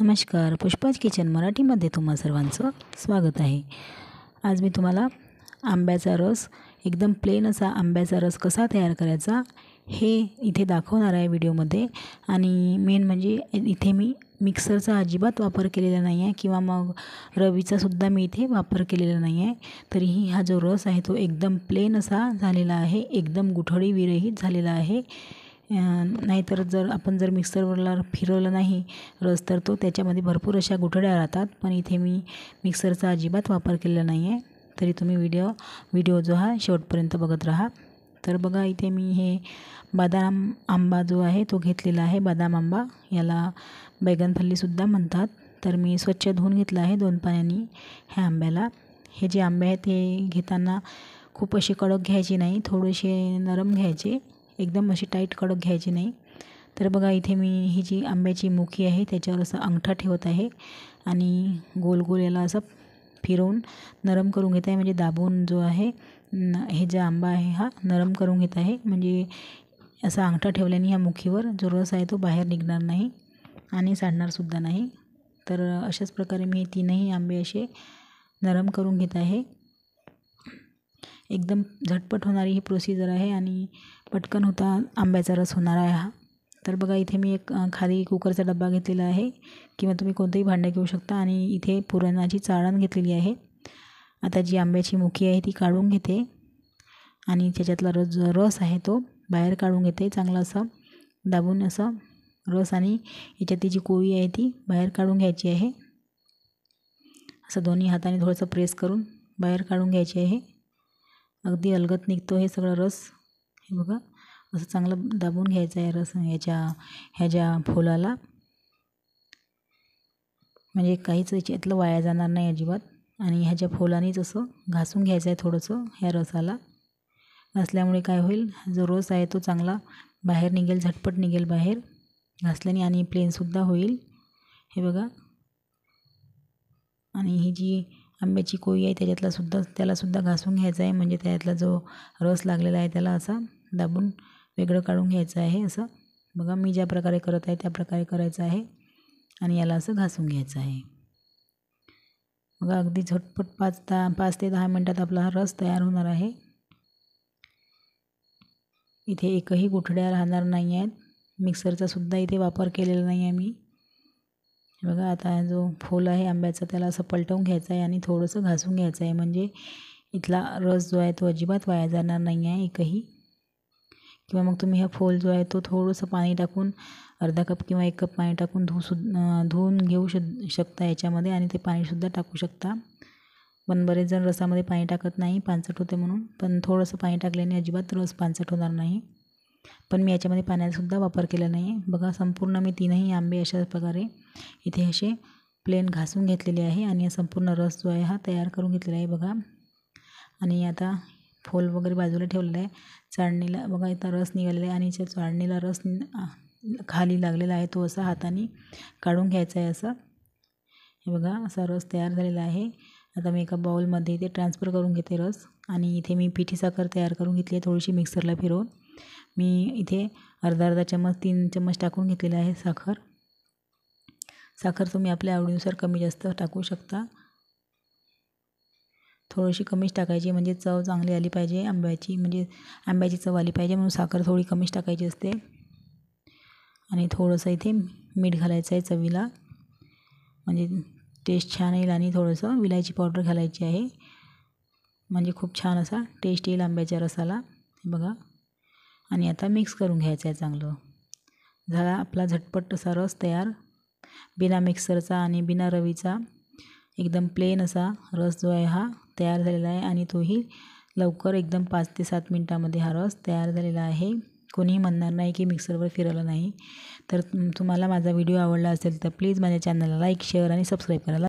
नमस्कार पुष्पाज किचन मराठीमध्ये तुम्हा सर्वांचं स्वागत आहे आज मी तुम्हाला आंब्याचा रस एकदम प्लेन असा आंब्याचा रस कसा तयार करायचा हे इथे दाखवणार आहे व्हिडिओमध्ये आणि मेन म्हणजे इथे मी मिक्सरचा अजिबात वापर केलेला नाही आहे किंवा मग रवीचासुद्धा मी इथे वापर केलेला नाही आहे तरीही हा जो रस आहे तो एकदम प्लेन असा झालेला आहे एकदम गुठळी विरहित झालेला आहे नाहीतर जर आपण जर मिक्सरवरला फिरवलं नाही रस तर तो त्याच्यामध्ये भरपूर अशा गुठळ्या राहतात पण इथे मी मिक्सरचा अजिबात वापर केलेला नाही आहे तरी तुम्ही व्हिडिओ व्हिडिओ जो हा शेवटपर्यंत बघत राहा तर बघा इथे मी हे बदाम आंबा जो आहे तो घेतलेला आहे बदाम आंबा याला बैगनफल्लीसुद्धा म्हणतात तर मी स्वच्छ धुवून घेतला आहे दोन पाण्याने ह्या आंब्याला हे जे आंबे आहेत हे घेताना खूप असे कडक घ्यायचे नाही थोडेसे नरम घ्यायचे एकदम अशी टाईट कडक घ्यायची नाही तर बघा इथे मी ही जी आंब्याची मुखी आहे त्याच्यावर असं अंगठा ठेवत आहे आणि गोल गोल याला असं फिरवून नरम करून घेत आहे म्हणजे दाबून जो आहे हे जे आंबा आहे हा नरम करून घेत आहे म्हणजे असा अंगठा ठेवल्याने ह्या मुखीवर जो रस आहे तो बाहेर निघणार नाही आणि सांडणारसुद्धा नाही तर अशाच प्रकारे मी तीनही आंबे असे नरम करून घेत आहे एकदम झटपट होणारी ही प्रोसिजर आहे आणि पटकन होता आंब्याचा रस होणार आहे हा तर बघा इथे मी एक खाली कुकरचा डब्बा घेतलेला आहे किंवा तुम्ही कोणतंही भांड्या घेऊ शकता आणि इथे पुरणाची चाळण घेतलेली आहे आता जी आंब्याची मुखी आहे ती काढून घेते आणि त्याच्यातला रस जो रस आहे तो बाहेर काढून घेते चांगला असं दाबून असं रस आणि याच्यातली जी कोळी आहे ती बाहेर काढून घ्यायची आहे असं दोन्ही हाताने थोडंसं प्रेस करून बाहेर काढून घ्यायची आहे अगदी अलगत निघतो हे सगळं रस हे बघा असं चांगलं दाबून घ्यायचं आहे रस ह्याच्या ह्याच्या ज्या फुलाला म्हणजे काहीच याच्यातलं वाया जाणार नाही अजिबात आणि ह्याच्या फुलानेच असं घासून घ्यायचं आहे थोडंसं ह्या रसाला घासल्यामुळे काय होईल जो रस आहे तो चांगला बाहेर निघेल झटपट निघेल बाहेर घासल्याने आणि प्लेनसुद्धा होईल हे बघा आणि ही जी आंब्याची कोई आहे त्याच्यातलासुद्धा त्यालासुद्धा घासून घ्यायचं आहे म्हणजे त्यातला जो रस लागलेला आहे त्याला असा दाबून वेगळं काढून घ्यायचं आहे असं बघा मी ज्या प्रकारे करत आहे त्या प्रकारे करायचं आहे आणि याला असं घासून घ्यायचं आहे बघा अगदी झटपट पाच दहा पाच ते दहा मिनटात आपला रस तयार होणार आहे इथे एकही गुठड्या राहणार नाही आहेत मिक्सरचासुद्धा इथे वापर केलेला नाही आहे मी बघा आता जो फूल आहे आंब्याचा त्याला असं पलटवून घ्यायचं आहे आणि थोडंसं घासून घ्यायचं आहे म्हणजे इथला रस जो आहे तो अजिबात वाया जाणार नाही आहे एकही किंवा मग तुम्ही हा फूल जो आहे तो थोडंसं पाणी टाकून अर्धा कप किंवा एक कप पाणी टाकून धु सु धुवून घेऊ शक शकता याच्यामध्ये आणि ते पाणीसुद्धा टाकू शकता पण बरेच जण रसामध्ये पाणी टाकत नाही पानसट होते म्हणून पण थोडंसं पाणी टाकल्याने अजिबात रस पानसट होणार नाही पण मी याच्यामध्ये पाण्याचासुद्धा वापर केला नाही बघा संपूर्ण मी तीनही आंबे अशा प्रकारे इथे असे प्लेन घासून घेतलेले आहे आणि संपूर्ण रस जो आहे हा तयार करून घेतलेला आहे बघा आणि आता फोल वगैरे बाजूला ठेवलेला आहे चाळणीला बघा इथं रस निघालेला आहे आणि चाळणीला रस खाली लागलेला आहे तो असा हाताने काढून घ्यायचा आहे असा हे बघा असा रस तयार झालेला आहे आता मी एका बाउलमध्ये इथे ट्रान्सफर करून घेते रस आणि इथे मी पिठी साखर तयार करून घेतली आहे थोडीशी मिक्सरला फिरवून मी इथे अर्धा अर्धा चम्मच तीन चम्मच टाकून घेतलेला आहे साखर साखर तुम्ही आपल्या आवडीनुसार कमी जास्त टाकू शकता थोडीशी कमीच टाकायची म्हणजे चव चांगली आली पाहिजे आंब्याची म्हणजे आंब्याची चव आली पाहिजे म्हणून साखर थोडी कमीच टाकायची असते आणि थोडंसं इथे मीठ घालायचं आहे चवीला म्हणजे टेस्ट छान येईल आणि थोडंसं विलायची पावडर घालायची आहे म्हणजे खूप छान असा टेस्ट येईल आंब्याच्या रसाला बघा आणि आता मिक्स करून घ्यायचं आहे चांगलं झाला आपला झटपट असा रस तयार बिना मिक्सरचा आणि बिना रवीचा एकदम प्लेन असा रस जो आहे हा तयार झालेला आहे आणि तोही लवकर एकदम पाच ते सात मिनटामध्ये हा रस तयार झालेला आहे कोणीही म्हणणार नाही की मिक्सरवर फिरवला नाही तर तुम्हाला माझा व्हिडिओ आवडला असेल तर प्लीज माझ्या चॅनलला लाईक शेअर आणि सबस्क्राईब करायला